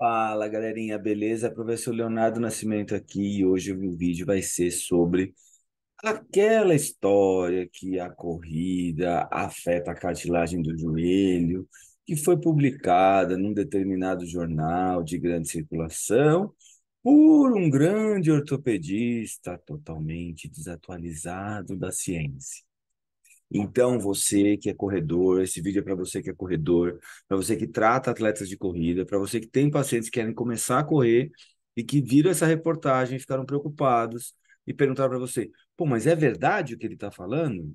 Fala galerinha, beleza? Professor Leonardo Nascimento aqui e hoje o vídeo vai ser sobre aquela história que a corrida afeta a cartilagem do joelho, que foi publicada num determinado jornal de grande circulação por um grande ortopedista totalmente desatualizado da ciência. Então, você que é corredor, esse vídeo é para você que é corredor, para você que trata atletas de corrida, para você que tem pacientes que querem começar a correr e que viram essa reportagem e ficaram preocupados e perguntaram para você: pô, mas é verdade o que ele está falando?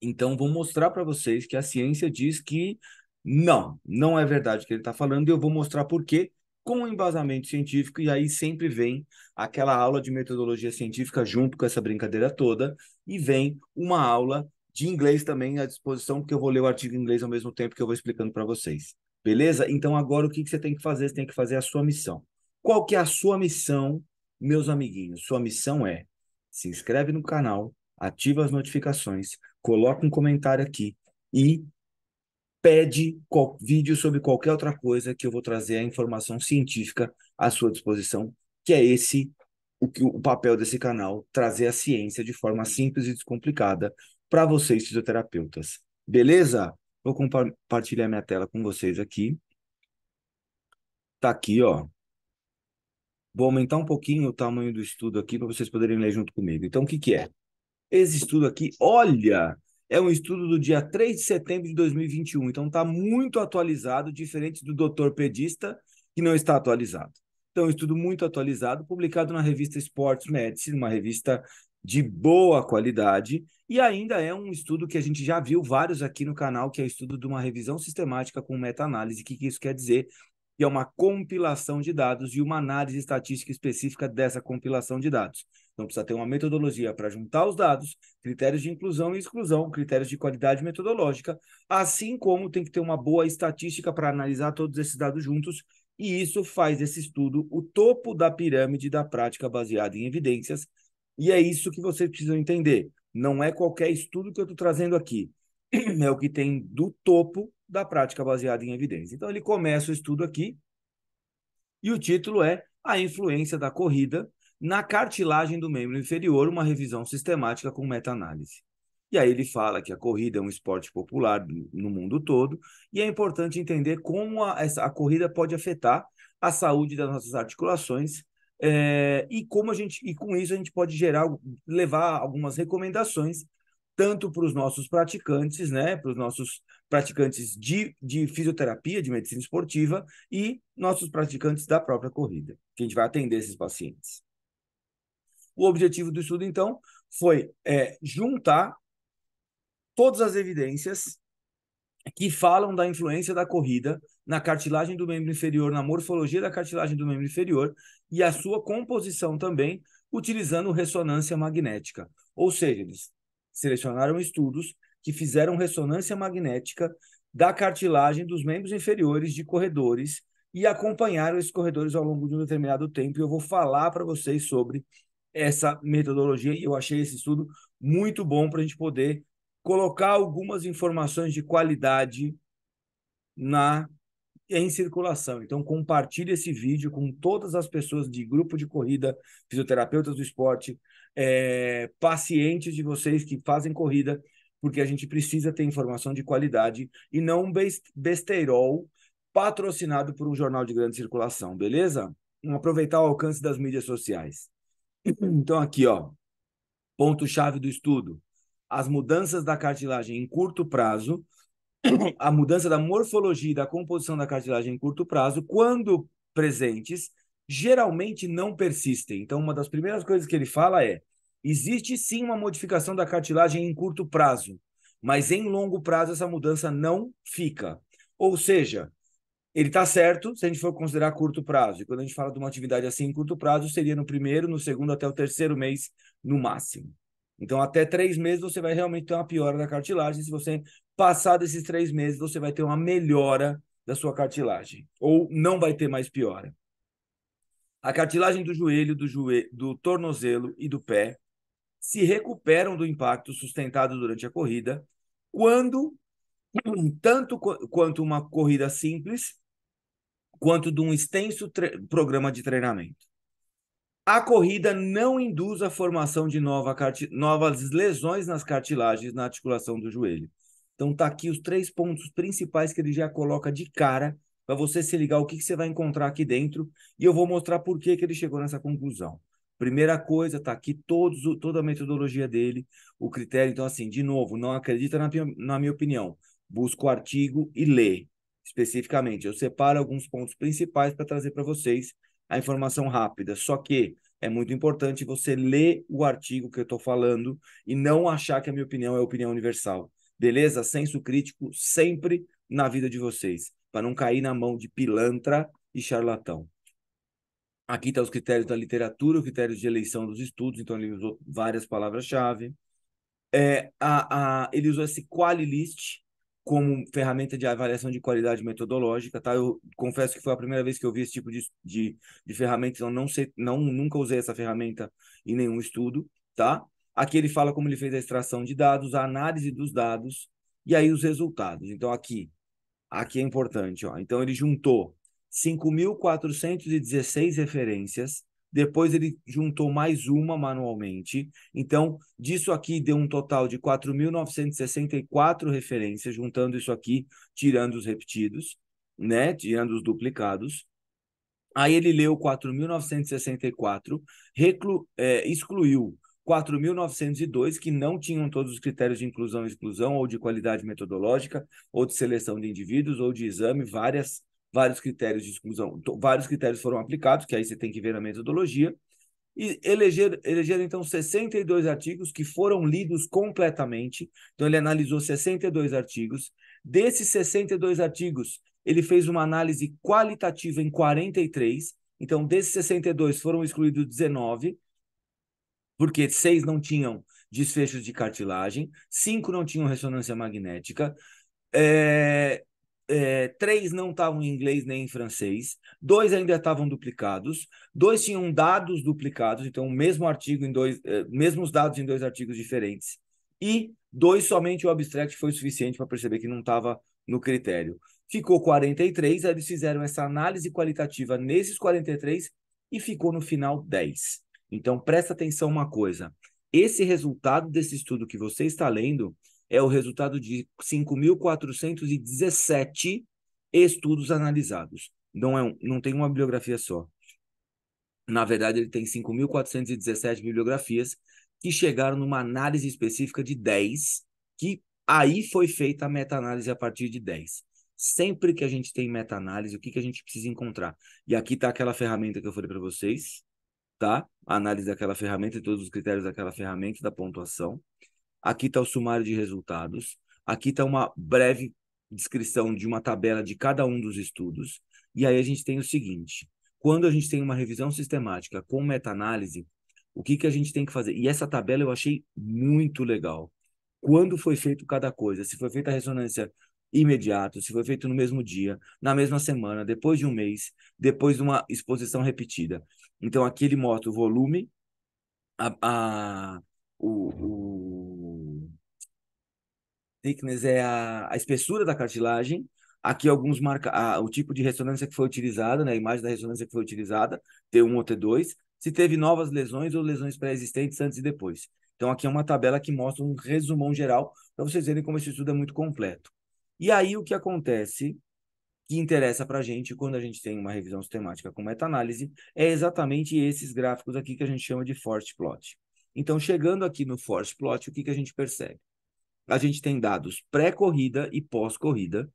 Então, vou mostrar para vocês que a ciência diz que não, não é verdade o que ele está falando e eu vou mostrar por quê com embasamento científico, e aí sempre vem aquela aula de metodologia científica junto com essa brincadeira toda, e vem uma aula de inglês também à disposição, porque eu vou ler o artigo em inglês ao mesmo tempo que eu vou explicando para vocês. Beleza? Então agora o que, que você tem que fazer? Você tem que fazer a sua missão. Qual que é a sua missão, meus amiguinhos? Sua missão é se inscreve no canal, ativa as notificações, coloca um comentário aqui e pede qual, vídeo sobre qualquer outra coisa que eu vou trazer a informação científica à sua disposição, que é esse o, que, o papel desse canal, trazer a ciência de forma simples e descomplicada para vocês, fisioterapeutas. Beleza? Vou compartilhar minha tela com vocês aqui. Tá aqui, ó. Vou aumentar um pouquinho o tamanho do estudo aqui para vocês poderem ler junto comigo. Então, o que, que é? Esse estudo aqui, olha, é um estudo do dia 3 de setembro de 2021. Então, está muito atualizado, diferente do doutor pedista, que não está atualizado. Então, é um estudo muito atualizado, publicado na revista Sports Medicine, uma revista de boa qualidade, e ainda é um estudo que a gente já viu vários aqui no canal, que é o estudo de uma revisão sistemática com meta-análise. O que, que isso quer dizer? Que é uma compilação de dados e uma análise estatística específica dessa compilação de dados. Então, precisa ter uma metodologia para juntar os dados, critérios de inclusão e exclusão, critérios de qualidade metodológica, assim como tem que ter uma boa estatística para analisar todos esses dados juntos, e isso faz esse estudo o topo da pirâmide da prática baseada em evidências, e é isso que vocês precisam entender. Não é qualquer estudo que eu estou trazendo aqui. É o que tem do topo da prática baseada em evidência. Então, ele começa o estudo aqui e o título é A Influência da Corrida na Cartilagem do Membro Inferior, uma revisão sistemática com meta-análise. E aí ele fala que a corrida é um esporte popular no mundo todo e é importante entender como a, essa, a corrida pode afetar a saúde das nossas articulações é, e como a gente e com isso a gente pode gerar levar algumas recomendações tanto para os nossos praticantes, né, para os nossos praticantes de, de fisioterapia, de medicina esportiva e nossos praticantes da própria corrida, que a gente vai atender esses pacientes. O objetivo do estudo, então, foi é, juntar todas as evidências que falam da influência da corrida na cartilagem do membro inferior, na morfologia da cartilagem do membro inferior e a sua composição também, utilizando ressonância magnética. Ou seja, eles selecionaram estudos que fizeram ressonância magnética da cartilagem dos membros inferiores de corredores e acompanharam esses corredores ao longo de um determinado tempo. E eu vou falar para vocês sobre essa metodologia e eu achei esse estudo muito bom para a gente poder colocar algumas informações de qualidade na em circulação. Então, compartilhe esse vídeo com todas as pessoas de grupo de corrida, fisioterapeutas do esporte, é, pacientes de vocês que fazem corrida, porque a gente precisa ter informação de qualidade e não um besteirol patrocinado por um jornal de grande circulação, beleza? Vamos aproveitar o alcance das mídias sociais. Então, aqui, ó, ponto-chave do estudo as mudanças da cartilagem em curto prazo, a mudança da morfologia e da composição da cartilagem em curto prazo, quando presentes, geralmente não persistem. Então, uma das primeiras coisas que ele fala é: existe sim uma modificação da cartilagem em curto prazo, mas em longo prazo essa mudança não fica. Ou seja, ele está certo se a gente for considerar curto prazo. E quando a gente fala de uma atividade assim em curto prazo, seria no primeiro, no segundo até o terceiro mês, no máximo. Então, até três meses você vai realmente ter uma piora da cartilagem. Se você passar desses três meses, você vai ter uma melhora da sua cartilagem, ou não vai ter mais piora. A cartilagem do joelho, do, joelho, do tornozelo e do pé se recuperam do impacto sustentado durante a corrida, quando tanto quanto uma corrida simples, quanto de um extenso programa de treinamento. A corrida não induz a formação de nova novas lesões nas cartilagens na articulação do joelho. Então tá aqui os três pontos principais que ele já coloca de cara para você se ligar o que, que, você vai encontrar aqui dentro e eu vou mostrar por que, que ele chegou nessa conclusão. Primeira coisa, tá aqui todos, toda a metodologia dele, o critério. Então, assim, de novo, não acredita na, na minha opinião. Busca o artigo e lê especificamente. Eu separo alguns pontos principais para trazer para vocês a informação rápida. Só que é muito importante você ler o artigo que eu estou falando e não achar que a minha opinião é opinião universal. Beleza? Senso crítico sempre na vida de vocês, para não cair na mão de pilantra e charlatão. Aqui estão tá os critérios da literatura, os critérios de eleição dos estudos, então ele usou várias palavras-chave. É, a, a, ele usou esse quali list, como ferramenta de avaliação de qualidade metodológica, tá? Eu confesso que foi a primeira vez que eu vi esse tipo de, de, de ferramenta, então não sei, não, nunca usei essa ferramenta em nenhum estudo, tá? Aqui ele fala como ele fez a extração de dados, a análise dos dados e aí os resultados. Então aqui, aqui é importante, ó. Então ele juntou 5.416 referências depois ele juntou mais uma manualmente. Então, disso aqui deu um total de 4.964 referências, juntando isso aqui, tirando os repetidos, né? Tirando os duplicados. Aí ele leu 4.964, reclu, é, excluiu 4.902, que não tinham todos os critérios de inclusão e exclusão, ou de qualidade metodológica, ou de seleção de indivíduos, ou de exame, várias vários critérios de exclusão, então, vários critérios foram aplicados, que aí você tem que ver na metodologia, e eleger, elegeram então 62 artigos que foram lidos completamente. Então ele analisou 62 artigos. Desses 62 artigos, ele fez uma análise qualitativa em 43. Então desses 62 foram excluídos 19, porque seis não tinham desfechos de cartilagem, cinco não tinham ressonância magnética, é, é, três não estavam em inglês nem em francês, dois ainda estavam duplicados, dois tinham dados duplicados, então o mesmo artigo em dois, é, mesmos dados em dois artigos diferentes, e dois somente o abstract foi suficiente para perceber que não estava no critério. Ficou 43, aí eles fizeram essa análise qualitativa nesses 43 e ficou no final 10. Então presta atenção uma coisa, esse resultado desse estudo que você está lendo é o resultado de 5.417 estudos analisados. Não, é um, não tem uma bibliografia só. Na verdade, ele tem 5.417 bibliografias que chegaram numa análise específica de 10, que aí foi feita a meta-análise a partir de 10. Sempre que a gente tem meta-análise, o que, que a gente precisa encontrar? E aqui está aquela ferramenta que eu falei para vocês, tá? A análise daquela ferramenta e todos os critérios daquela ferramenta da pontuação. Aqui está o sumário de resultados. Aqui está uma breve descrição de uma tabela de cada um dos estudos. E aí a gente tem o seguinte: quando a gente tem uma revisão sistemática com meta-análise, o que, que a gente tem que fazer? E essa tabela eu achei muito legal. Quando foi feito cada coisa? Se foi feita a ressonância imediato, se foi feito no mesmo dia, na mesma semana, depois de um mês, depois de uma exposição repetida. Então aqui ele mostra o volume, a, a, o, thickness é a, a espessura da cartilagem. Aqui alguns marca a, o tipo de ressonância que foi utilizada, né? a imagem da ressonância que foi utilizada, T1 ou T2, se teve novas lesões ou lesões pré-existentes antes e depois. Então aqui é uma tabela que mostra um resumão geral para vocês verem como esse estudo é muito completo. E aí o que acontece que interessa para a gente quando a gente tem uma revisão sistemática com meta-análise é exatamente esses gráficos aqui que a gente chama de forte plot. Então, chegando aqui no forte plot, o que, que a gente percebe? a gente tem dados pré-corrida e pós-corrida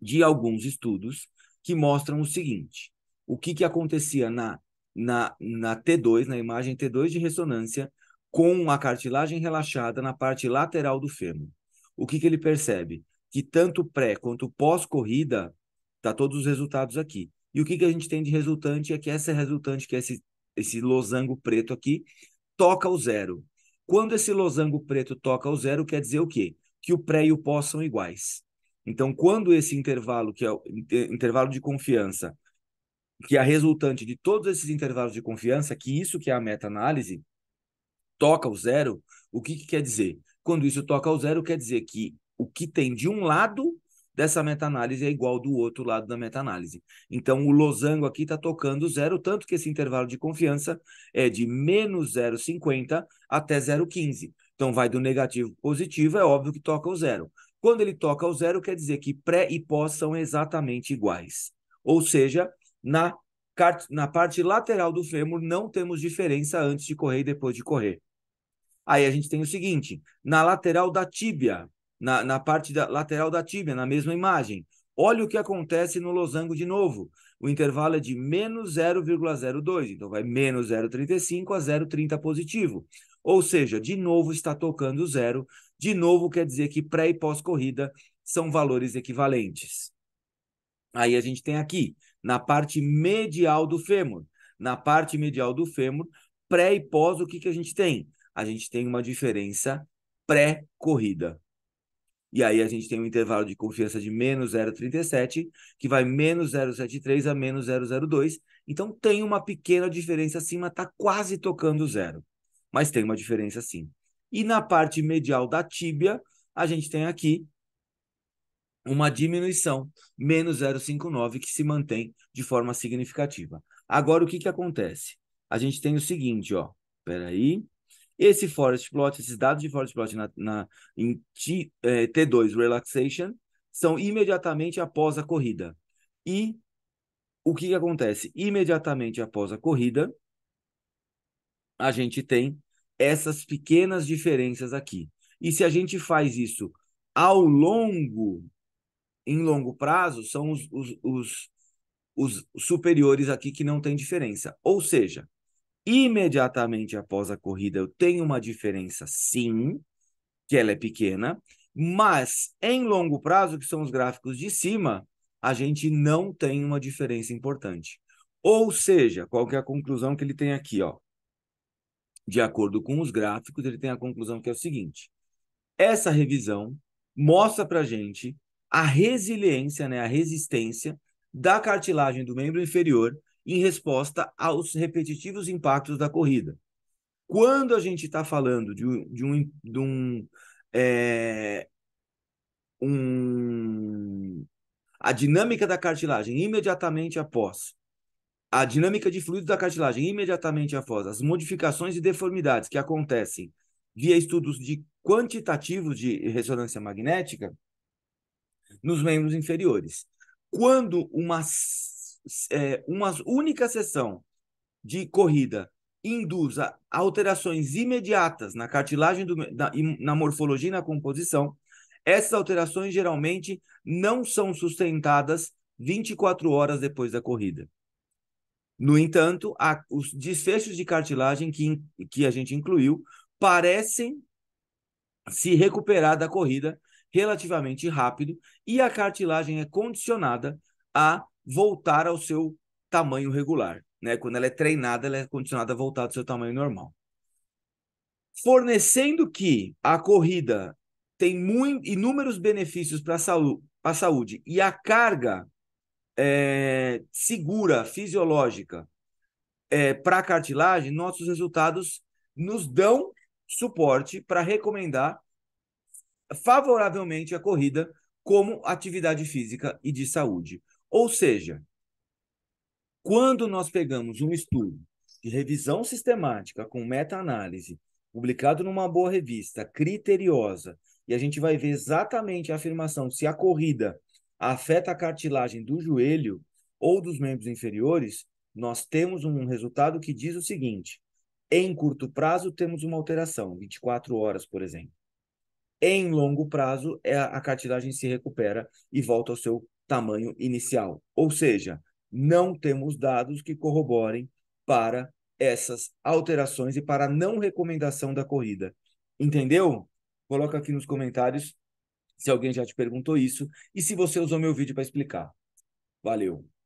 de alguns estudos que mostram o seguinte: o que, que acontecia na, na, na T2, na imagem T2 de ressonância, com a cartilagem relaxada na parte lateral do fêmur. O que, que ele percebe? Que tanto pré quanto pós-corrida, tá todos os resultados aqui. E o que, que a gente tem de resultante é que essa resultante, que é esse, esse losango preto aqui, toca o zero. Quando esse losango preto toca ao zero, quer dizer o quê? Que o pré e o pós são iguais. Então, quando esse intervalo, que é o intervalo de confiança, que é a resultante de todos esses intervalos de confiança, que isso que é a meta-análise, toca ao zero, o que, que quer dizer? Quando isso toca ao zero, quer dizer que o que tem de um lado dessa meta-análise é igual do outro lado da meta-análise. Então, o losango aqui está tocando zero, tanto que esse intervalo de confiança é de menos 0,50 até 0,15. Então, vai do negativo para positivo, é óbvio que toca o zero. Quando ele toca o zero, quer dizer que pré e pós são exatamente iguais. Ou seja, na, na parte lateral do fêmur não temos diferença antes de correr e depois de correr. Aí a gente tem o seguinte: na lateral da tíbia, na, na parte da, lateral da tíbia, na mesma imagem. Olha o que acontece no losango de novo. O intervalo é de menos 0,02, então vai menos 0,35 a 0,30 positivo. Ou seja, de novo está tocando zero, de novo quer dizer que pré e pós-corrida são valores equivalentes. Aí a gente tem aqui, na parte medial do fêmur. Na parte medial do fêmur, pré e pós, o que, que a gente tem? A gente tem uma diferença pré-corrida. E aí a gente tem um intervalo de confiança de menos 0,37, que vai menos 0,73 a menos 0,02. Então tem uma pequena diferença acima, está quase tocando zero. Mas tem uma diferença sim. E na parte medial da tíbia, a gente tem aqui uma diminuição, menos 0,59, que se mantém de forma significativa. Agora, o que, que acontece? A gente tem o seguinte, ó. Peraí. aí. Esse forest plot, esses dados de forest plot na, na em T, eh, é, T2 relaxation são imediatamente após a corrida. E o que, que acontece? Imediatamente após a corrida, a gente tem essas pequenas diferenças aqui. E se a gente faz isso ao longo, em longo prazo, são os, os, os, os superiores aqui que não tem diferença. Ou seja, imediatamente após a corrida, eu tenho uma diferença, sim, que ela é pequena, mas em longo prazo, que são os gráficos de cima, a gente não tem uma diferença importante. Ou seja, qual que é a conclusão que ele tem aqui, ó? De acordo com os gráficos, ele tem a conclusão que é o seguinte: essa revisão mostra para gente a resiliência, né, a resistência da cartilagem do membro inferior em resposta aos repetitivos impactos da corrida. Quando a gente está falando de, de um, de um, é, um, a dinâmica da cartilagem imediatamente após a dinâmica de fluidos da cartilagem imediatamente após as modificações e deformidades que acontecem via estudos de quantitativos de ressonância magnética nos membros inferiores. Quando uma é, uma única sessão de corrida induza alterações imediatas na cartilagem, do, na, na morfologia e na composição, essas alterações geralmente não são sustentadas 24 horas depois da corrida. No entanto, a, os desfechos de cartilagem que, que a gente incluiu parecem se recuperar da corrida relativamente rápido e a cartilagem é condicionada a voltar ao seu tamanho regular. Né? Quando ela é treinada, ela é condicionada a voltar ao seu tamanho normal. Fornecendo que a corrida tem inúmeros benefícios para a saúde e a carga é, segura, fisiológica, é, eh, para a cartilagem, nossos resultados nos dão suporte para recomendar favoravelmente a corrida como atividade física e de saúde. Ou seja, quando nós pegamos um estudo de revisão sistemática com meta-análise, publicado numa boa revista, criteriosa, e a gente vai ver exatamente a afirmação se a corrida afeta a cartilagem do joelho ou dos membros inferiores, nós temos um resultado que diz o seguinte: em curto prazo temos uma alteração, 24 horas, por exemplo. Em longo prazo, é a cartilagem se recupera e volta ao seu tamanho inicial. Ou seja, não temos dados que corroborem para essas alterações e para a não recomendação da corrida. Entendeu? Coloca aqui nos comentários se alguém já te perguntou isso e se você usou meu vídeo para explicar. Valeu!